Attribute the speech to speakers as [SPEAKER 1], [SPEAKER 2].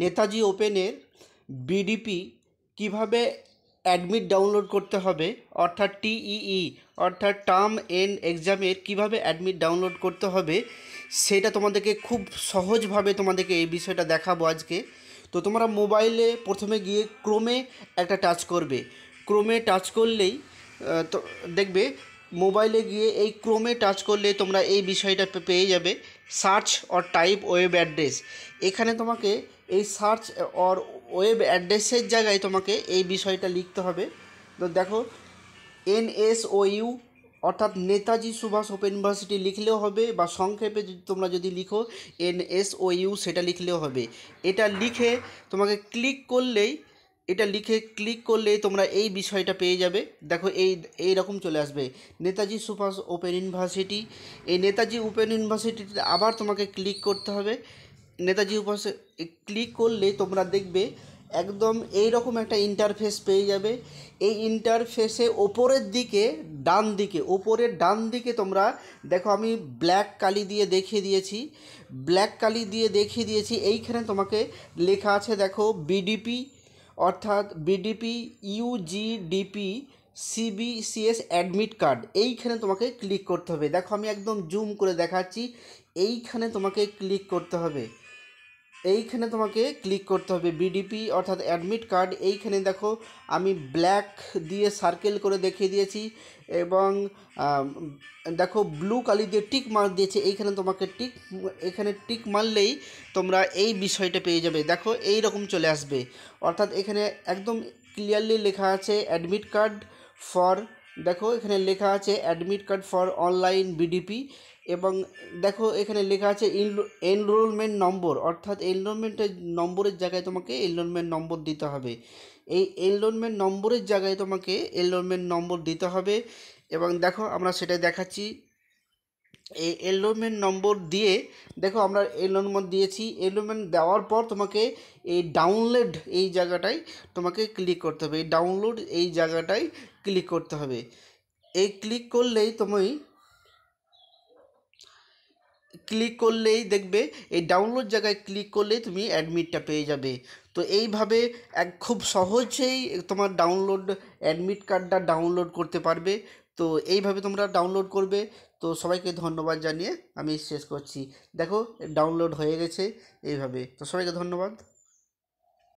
[SPEAKER 1] নেতাজি ওপেনের বিডিপি কিভাবে admit download করতে হবে অর্থাৎ টিইই অর্থাৎ টার্ম এন এক্সামের কিভাবে অ্যাডমিট ডাউনলোড করতে হবে সেটা তোমাদেরকে খুব সহজভাবে তোমাদেরকে এই বিষয়টা দেখাবো আজকে তো তোমরা মোবাইলে প্রথমে গিয়ে ক্রোমে একটা টাচ করবে ক্রোমে টাচ করলেই তো দেখবে মোবাইলে গিয়ে এই ক্রোমে টাচ করলে তোমরা এই বিষয়টা পেয়ে যাবে search or type web address এখানে তোমাকে এই সার্চ অর ওয়েব অ্যাড্রেসের জায়গায় তোমাকে এই বিষয়টা লিখতে হবে তো দেখো এন এস ও ইউ অর্থাৎ নেতাজি সুভাষ ওপেন ইউনিভার্সিটি লিখলেও হবে বা সংক্ষেপে যদি তোমরা যদি লিখো এন এস ও ইউ সেটা লিখলেও হবে এটা লিখে তোমাকে ক্লিক করলেই এটা লিখে ক্লিক করলে তোমরা এই বিষয়টা পেয়ে যাবে দেখো এই এই রকম চলে আসবে নেতাজি সুপার ওপেন ইউনিভার্সিটি এই নেতাজি ওপেন ইউনিভার্সিটিতে আবার তোমাকে ক্লিক করতে হবে নেতাজি উপাস ক্লিক করলে তোমরা দেখবে একদম এই রকম একটা ইন্টারফেস পেয়ে যাবে এই ইন্টারফেসে ওপরের দিকে ডান দিকে ওপরের ডান দিকে তোমরা দেখো আমি ব্ল্যাক কালি দিয়ে দেখিয়ে দিয়েছি ব্ল্যাক কালি দিয়ে দেখিয়ে দিয়েছি এইখানে তোমাকে লেখা আছে দেখো বিডিপি অর্থাৎ BDP UGDP CBCS admit card এইখানে তোমাকে ক্লিক করতে হবে দেখো আমি একদম জুম করে দেখাচ্ছি এইখানে তোমাকে ক্লিক করতে হবে এইখানে তোমাকে ক্লিক করতে হবে বিডিপি অর্থাৎ অ্যাডমিট কার্ড এইখানে দেখো আমি ব্ল্যাক দিয়ে সার্কেল করে দেখিয়ে দিয়েছি এবং দেখো ব্লু কালি দিয়ে টিক মার্ক দিয়েছে এইখানে তোমাকে টিক এখানে টিক মারলেই তোমরা এই বিষয়টা পেয়ে যাবে দেখো এই রকম চলে আসবে অর্থাৎ এখানে একদম ক্লিয়ারলি লেখা আছে অ্যাডমিট কার্ড ফর দেখো এখানে লেখা আছে admit card for online BDP এবং দেখো এখানে লেখা আছে এনরোলমেন্ট নম্বর অর্থাৎ এনরোলমেন্টের নম্বরের জায়গায় তোমাকে এনরোলমেন্ট নম্বর দিতে হবে এই এনরোলমেন্ট নম্বরের জায়গায় তোমাকে এনরোলমেন্ট নম্বর দিতে হবে এবং দেখো আমরা সেটা দেখাচ্ছি এই এনরোলমেন্ট নম্বর দিয়ে দেখো আমরা এনরোলমেন্ট দিয়েছি এনরোলমেন্ট দেওয়ার পর তোমাকে এই ডাউনলোড এই জায়গাটায় তোমাকে ক্লিক করতে হবে এই ডাউনলোড এই জায়গাটায় ক্লিক করতে হবে এই ক্লিক করলেই তুমি ক্লিক করলেই দেখবে এই ডাউনলোড জায়গায় ক্লিক করলেই তুমি অ্যাডমিটটা পেয়ে যাবে তো এইভাবে এক খুব সহজেই তোমার ডাউনলোড অ্যাডমিট কার্ডটা ডাউনলোড করতে পারবে তো এইভাবে তোমরা ডাউনলোড করবে তো সবাইকে ধন্যবাদ জানিয়ে আমি শেষ করছি দেখো ডাউনলোড হয়ে গেছে এইভাবে তো সবাইকে ধন্যবাদ